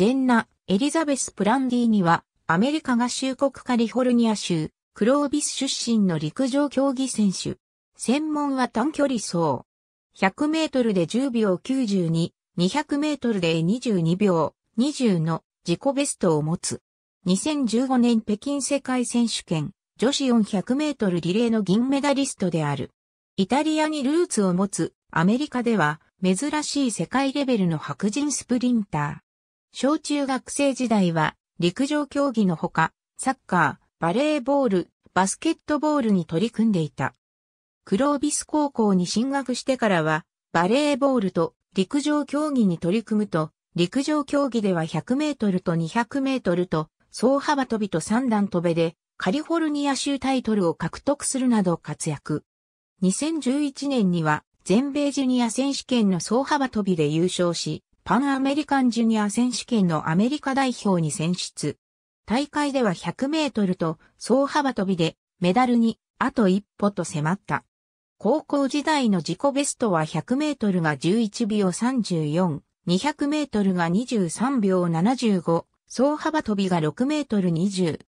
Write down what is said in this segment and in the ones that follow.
ジェンナ・エリザベス・プランディーニは、アメリカ合衆国カリフォルニア州、クロービス出身の陸上競技選手。専門は短距離走。100メートルで10秒92、200メートルで22秒20の自己ベストを持つ。2015年北京世界選手権女子400メートルリレーの銀メダリストである。イタリアにルーツを持つアメリカでは珍しい世界レベルの白人スプリンター。小中学生時代は陸上競技のほか、サッカー、バレーボール、バスケットボールに取り組んでいた。クロービス高校に進学してからは、バレーボールと陸上競技に取り組むと、陸上競技では100メートルと200メートルと、総幅跳びと3段跳べで、カリフォルニア州タイトルを獲得するなど活躍。2011年には、全米ジュニア選手権の総幅跳びで優勝し、パンアメリカンジュニア選手権のアメリカ代表に選出。大会では100メートルと総幅跳びでメダルにあと一歩と迫った。高校時代の自己ベストは100メートルが11秒34、200メートルが23秒75、総幅跳びが6メートル20。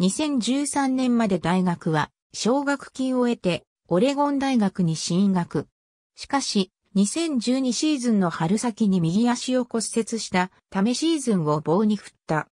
2013年まで大学は奨学金を得てオレゴン大学に進学。しかし、2012シーズンの春先に右足を骨折したためシーズンを棒に振った。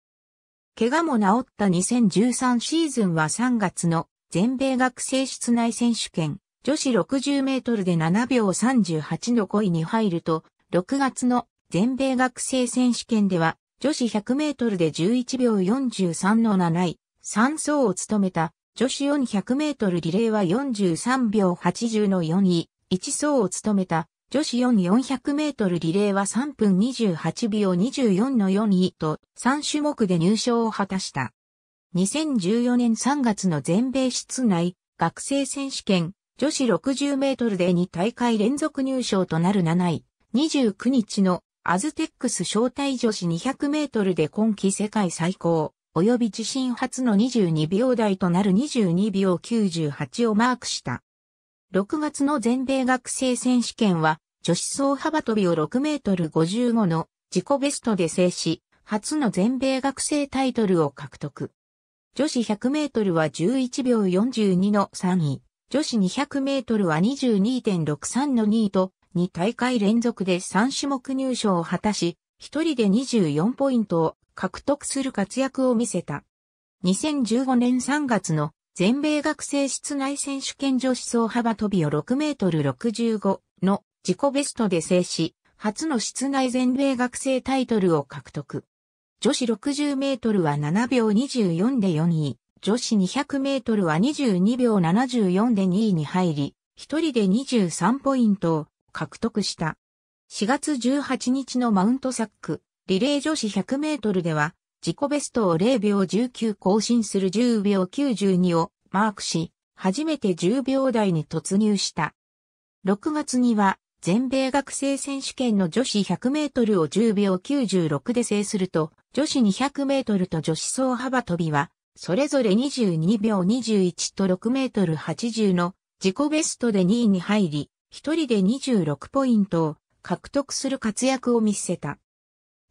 怪我も治った2013シーズンは3月の全米学生室内選手権女子60メートルで7秒38の5位に入ると、6月の全米学生選手権では女子100メートルで11秒43の7位、3走を務めた女子400メートルリレーは43秒80の4位、1走を務めた女子4400メートルリレーは3分28秒24の4位と3種目で入賞を果たした。2014年3月の全米室内学生選手権女子60メートルで2大会連続入賞となる7位。29日のアズテックス招待女子200メートルで今季世界最高及び自身初の22秒台となる22秒98をマークした。6月の全米学生選手権は女子走幅跳を6メートル55の自己ベストで制し、初の全米学生タイトルを獲得。女子100メートルは11秒42の3位、女子200メートルは22.63の2位と、2大会連続で3種目入賞を果たし、一人で24ポイントを獲得する活躍を見せた。2015年3月の全米学生室内選手権女子走幅跳を6メートル65の自己ベストで制し、初の室内全米学生タイトルを獲得。女子60メートルは7秒24で4位、女子200メートルは22秒74で2位に入り、一人で23ポイントを獲得した。4月18日のマウントサック、リレー女子100メートルでは、自己ベストを0秒19更新する10秒92をマークし、初めて10秒台に突入した。6月には全米学生選手権の女子100メートルを10秒96で制すると、女子200メートルと女子総幅跳びは、それぞれ22秒21と6メートル80の自己ベストで2位に入り、一人で26ポイントを獲得する活躍を見せた。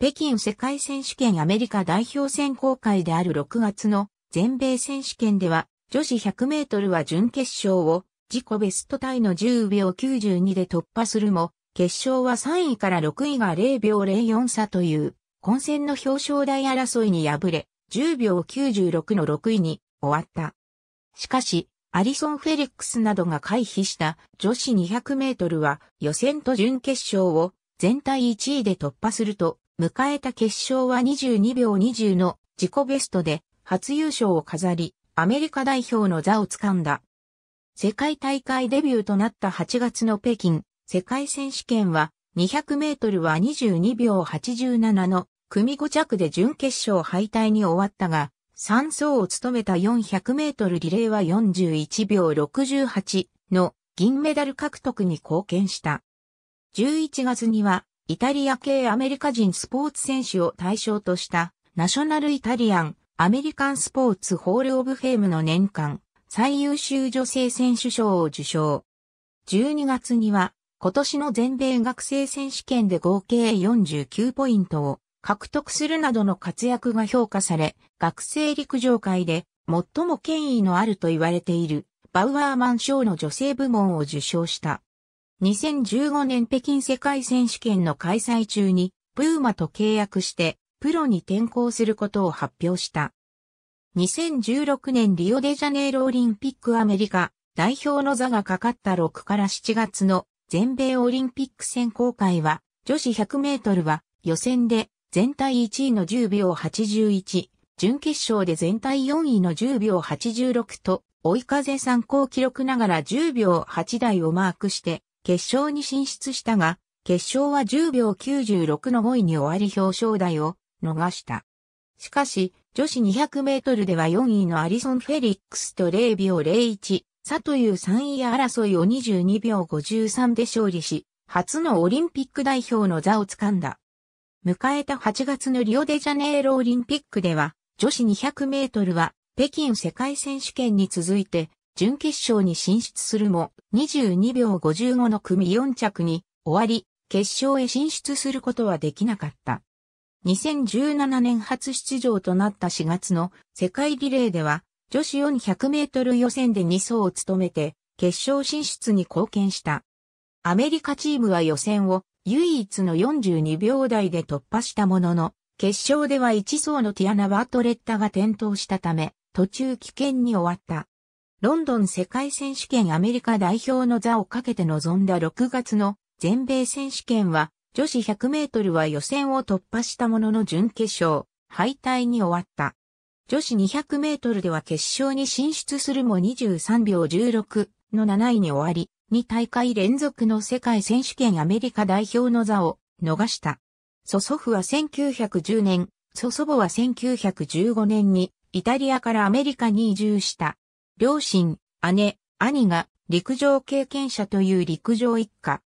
北京世界選手権アメリカ代表選考会である6月の全米選手権では女子100メートルは準決勝を自己ベストタイの10秒92で突破するも、決勝は3位から6位が0秒04差という、混戦の表彰台争いに敗れ、10秒96の6位に終わった。しかし、アリソン・フェリックスなどが回避した女子200メートルは予選と準決勝を全体1位で突破すると、迎えた決勝は22秒20の自己ベストで初優勝を飾り、アメリカ代表の座を掴んだ。世界大会デビューとなった8月の北京、世界選手権は、200メートルは22秒87の組5着で準決勝敗退に終わったが、3走を務めた400メートルリレーは41秒68の銀メダル獲得に貢献した。11月には、イタリア系アメリカ人スポーツ選手を対象とした、ナショナルイタリアン、アメリカンスポーツホールオブフェームの年間、最優秀女性選手賞を受賞。12月には今年の全米学生選手権で合計49ポイントを獲得するなどの活躍が評価され、学生陸上界で最も権威のあると言われているバウアーマン賞の女性部門を受賞した。2015年北京世界選手権の開催中に、プーマと契約して、プロに転向することを発表した。2016年リオデジャネイロオリンピックアメリカ代表の座がかかった6から7月の全米オリンピック選考会は女子100メートルは予選で全体1位の10秒81、準決勝で全体4位の10秒86と追い風参考記録ながら10秒8台をマークして決勝に進出したが決勝は10秒96の5位に終わり表彰台を逃した。しかし、女子200メートルでは4位のアリソン・フェリックスと0秒01、差という3位争いを22秒53で勝利し、初のオリンピック代表の座をつかんだ。迎えた8月のリオデジャネイロオリンピックでは、女子200メートルは北京世界選手権に続いて準決勝に進出するも、22秒55の組4着に終わり、決勝へ進出することはできなかった。2017年初出場となった4月の世界リレーでは、女子400メートル予選で2走を務めて、決勝進出に貢献した。アメリカチームは予選を唯一の42秒台で突破したものの、決勝では1走のティアナ・バートレッタが転倒したため、途中危険に終わった。ロンドン世界選手権アメリカ代表の座をかけて臨んだ6月の全米選手権は女子100メートルは予選を突破したものの準決勝、敗退に終わった。女子200メートルでは決勝に進出するも23秒16の7位に終わり、2大会連続の世界選手権アメリカ代表の座を逃した。祖祖父は1910年、祖祖母は1915年にイタリアからアメリカに移住した。両親、姉、兄が陸上経験者という陸上一家。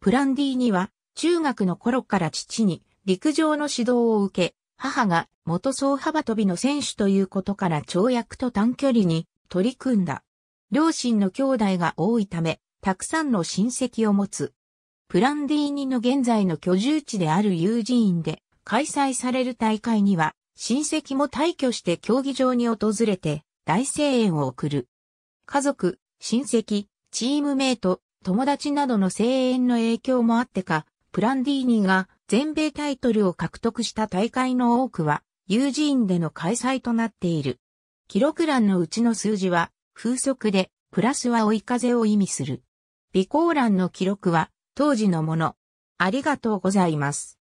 プランディーには中学の頃から父に陸上の指導を受け、母が元総幅跳びの選手ということから跳躍と短距離に取り組んだ。両親の兄弟が多いため、たくさんの親戚を持つ。プランディーニの現在の居住地である友人院で開催される大会には、親戚も退去して競技場に訪れて大声援を送る。家族、親戚、チームメイト、友達などの声援の影響もあってか、プランディーニが全米タイトルを獲得した大会の多くは、ユージーンでの開催となっている。記録欄のうちの数字は、風速で、プラスは追い風を意味する。備考欄の記録は、当時のもの。ありがとうございます。